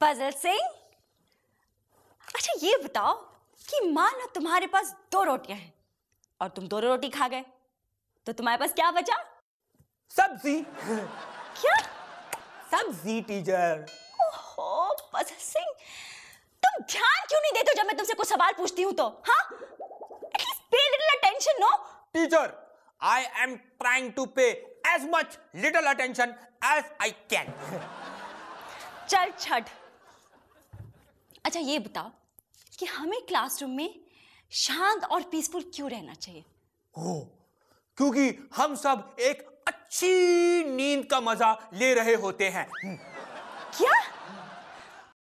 Puzzle Singh अच्छा ये बताओ कि मानो तुम्हारे पास दो रोटियां हैं और तुम दो रोटी खा गए तो तुम्हारे पास क्या बचा सब्जी क्या सब्जी टीचर ओहो पजल सिंह तुम ध्यान क्यों नहीं देते जब मैं तुमसे कुछ सवाल पूछती हूँ तो हाँ pay little attention, no? Teacher, I am trying to pay as much little attention as चल छठ अच्छा ये बताओ कि हमें क्लासरूम में शांत और पीसफुल क्यों रहना चाहिए ओ, क्योंकि हम सब एक अच्छी नींद का मजा ले रहे होते हैं हम्म।